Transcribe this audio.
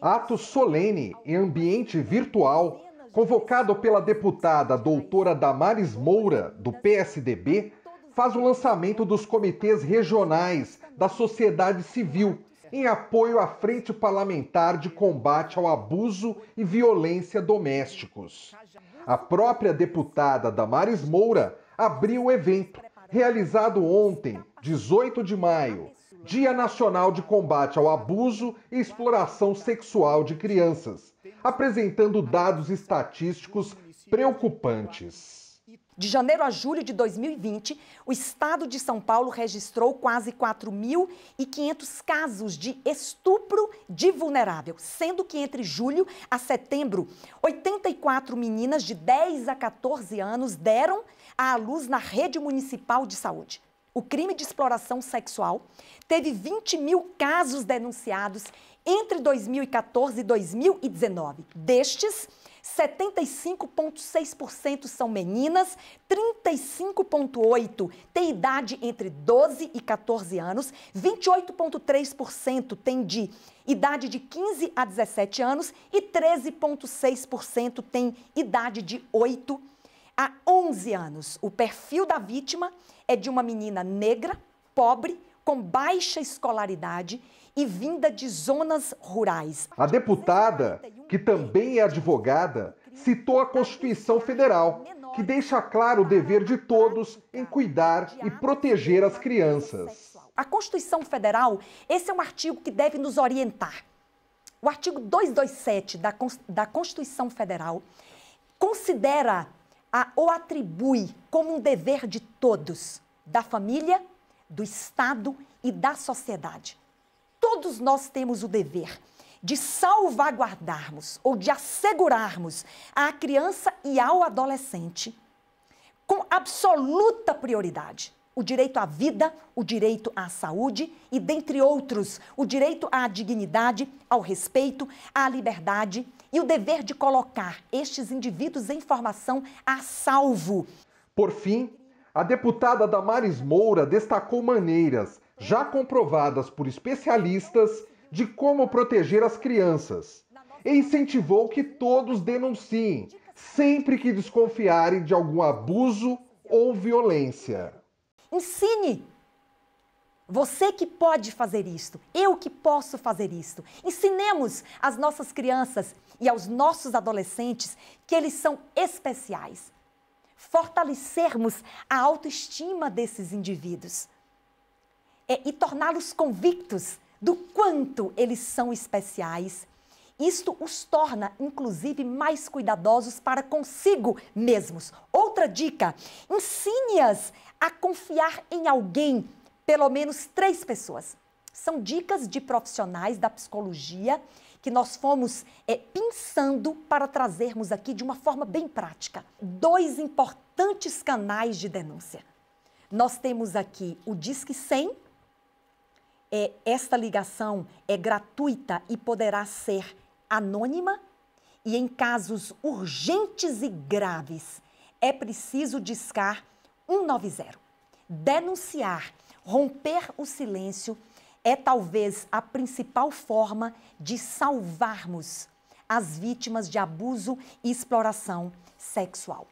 ato solene em ambiente virtual, convocado pela deputada doutora Damares Moura, do PSDB, faz o lançamento dos comitês regionais da sociedade civil em apoio à Frente Parlamentar de Combate ao Abuso e Violência Domésticos. A própria deputada Damares Moura abriu o evento realizado ontem, 18 de maio, Dia Nacional de Combate ao Abuso e Exploração Sexual de Crianças, apresentando dados estatísticos preocupantes. De janeiro a julho de 2020, o estado de São Paulo registrou quase 4.500 casos de estupro de vulnerável, sendo que entre julho a setembro, 84 meninas de 10 a 14 anos deram à luz na rede municipal de saúde. O crime de exploração sexual teve 20 mil casos denunciados entre 2014 e 2019. Destes, 75,6% são meninas, 35,8% têm idade entre 12 e 14 anos, 28,3% têm de idade de 15 a 17 anos e 13,6% têm idade de 8 a 11 anos. O perfil da vítima é de uma menina negra, pobre, com baixa escolaridade e vinda de zonas rurais. A deputada que também é advogada, citou a Constituição Federal, que deixa claro o dever de todos em cuidar e proteger as crianças. A Constituição Federal, esse é um artigo que deve nos orientar. O artigo 227 da, da Constituição Federal considera a, ou atribui como um dever de todos, da família, do Estado e da sociedade. Todos nós temos o dever de salvaguardarmos ou de assegurarmos à criança e ao adolescente com absoluta prioridade o direito à vida, o direito à saúde e, dentre outros, o direito à dignidade, ao respeito, à liberdade e o dever de colocar estes indivíduos em formação a salvo. Por fim, a deputada Damares Moura destacou maneiras, já comprovadas por especialistas, de como proteger as crianças e incentivou que todos denunciem sempre que desconfiarem de algum abuso ou violência. Ensine! Você que pode fazer isto, eu que posso fazer isto. Ensinemos às nossas crianças e aos nossos adolescentes que eles são especiais. Fortalecermos a autoestima desses indivíduos é, e torná-los convictos do quanto eles são especiais. Isto os torna, inclusive, mais cuidadosos para consigo mesmos. Outra dica: ensine-as a confiar em alguém, pelo menos três pessoas. São dicas de profissionais da psicologia que nós fomos é, pensando para trazermos aqui de uma forma bem prática. Dois importantes canais de denúncia. Nós temos aqui o Disque 100, é, esta ligação é gratuita e poderá ser anônima, e em casos urgentes e graves é preciso discar 190. Denunciar, romper o silêncio é talvez a principal forma de salvarmos as vítimas de abuso e exploração sexual.